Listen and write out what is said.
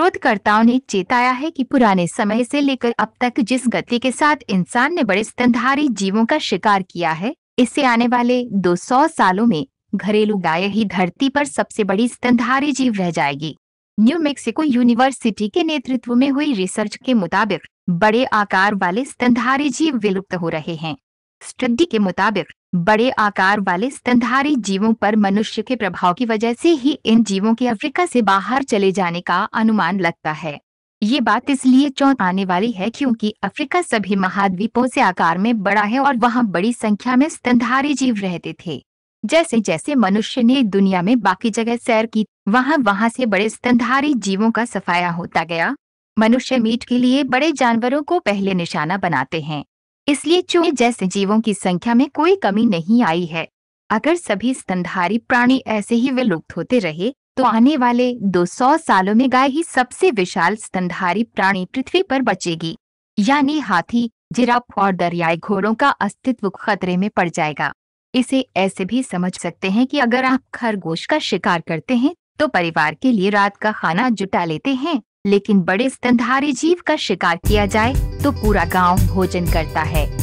शोधकर्ताओं ने चेताया है कि पुराने समय से लेकर अब तक जिस गति के साथ इंसान ने बड़े स्तनधारी जीवों का शिकार किया है इससे आने वाले 200 सालों में घरेलू गाय ही धरती पर सबसे बड़ी स्तनधारी जीव रह जाएगी न्यू मेक्सिको यूनिवर्सिटी के नेतृत्व में हुई रिसर्च के मुताबिक बड़े आकार वाले स्तनधारी जीव विलुप्त हो रहे हैं स्टडी के मुताबिक बड़े आकार वाले स्तनधारी जीवों पर मनुष्य के प्रभाव की वजह से ही इन जीवों के अफ्रीका से बाहर चले जाने का अनुमान लगता है ये बात इसलिए चौंक आने वाली है क्योंकि अफ्रीका सभी महाद्वीपों से आकार में बड़ा है और वहाँ बड़ी संख्या में स्तनधारी जीव रहते थे जैसे जैसे मनुष्य ने दुनिया में बाकी जगह सैर की वहाँ वहाँ से बड़े स्तनधारी जीवों का सफाया होता गया मनुष्य मीट के लिए बड़े जानवरों को पहले निशाना बनाते हैं इसलिए चूहे जैसे जीवों की संख्या में कोई कमी नहीं आई है अगर सभी स्तनधारी प्राणी ऐसे ही विलुप्त होते रहे तो आने वाले 200 सालों में गाय ही सबसे विशाल स्तनधारी प्राणी पृथ्वी पर बचेगी यानी हाथी जिराफ और दरियाई घोड़ों का अस्तित्व खतरे में पड़ जाएगा इसे ऐसे भी समझ सकते हैं कि अगर आप खरगोश का शिकार करते हैं तो परिवार के लिए रात का खाना जुटा लेते हैं लेकिन बड़े स्तनधारी जीव का शिकार किया जाए तो पूरा गांव भोजन करता है